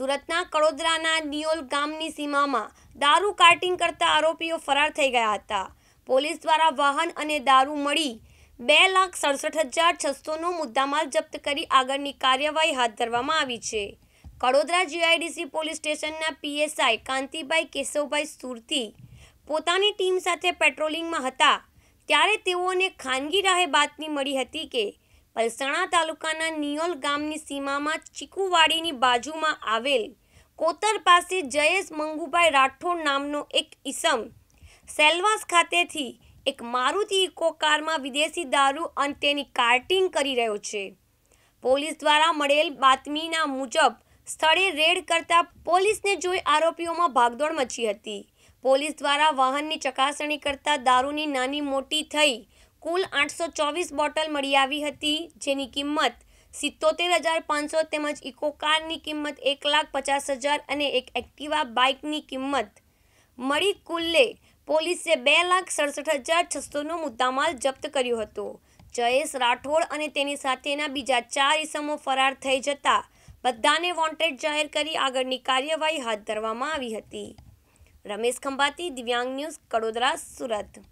સુરતના કડોદરાના નિયોલ ગામની સીમામાં દારૂ કાર્ટિંગ કરતા આરોપીઓ ફરાર થઈ ગયા હતા પોલીસ દ્વારા વાહન અને દારૂ મળી બે લાખ સડસઠ હજાર છસોનો મુદ્દામાલ જપ્ત કરી આગળની કાર્યવાહી હાથ ધરવામાં આવી છે કડોદરા જીઆઈડીસી પોલીસ સ્ટેશનના પીએસઆઈ કાંતિભાઈ કેશવભાઈ સુરતી પોતાની ટીમ સાથે પેટ્રોલિંગમાં હતા ત્યારે તેઓને ખાનગી રાહે બાતમી મળી હતી કે પલસાણા તાલુકાના નિયોલ ગામની સીમામાં ચીકુવાડીની બાજુમાં આવેલ કોતર પાસે જયેશ મંગુભાઈ રાઠોડ નામનો એક ઈસમ સેલવાસ ખાતેથી એક મારુતિ ઇકો કારમાં વિદેશી દારૂ અને તેની કાર્ટિંગ કરી રહ્યો છે પોલીસ દ્વારા મળેલ બાતમીના મુજબ સ્થળે રેડ કરતા પોલીસને જોઈ આરોપીઓમાં ભાગદોડ મચી હતી પોલીસ દ્વારા વાહનની ચકાસણી કરતા દારૂની નાની મોટી થઈ કુલ આઠસો ચોવીસ બોટલ મળી આવી હતી જેની કિંમત સિત્તોતેર હજાર પાંચસો તેમજ ઇકો કારની કિંમત એક લાખ પચાસ હજાર અને એક એક્ટિવા બાઇકની કિંમત મળી કુલ્લે પોલીસે બે લાખ સડસઠ હજાર છસ્સોનો મુદ્દામાલ જપ્ત કર્યો હતો જયેશ રાઠોડ અને તેની સાથેના બીજા ચાર ઇસમો ફરાર થઈ જતા બધાને વોન્ટેડ જાહેર કરી આગળની કાર્યવાહી હાથ ધરવામાં આવી હતી રમેશ ખંભાતી દિવ્યાંગ ન્યૂઝ કડોદરા સુરત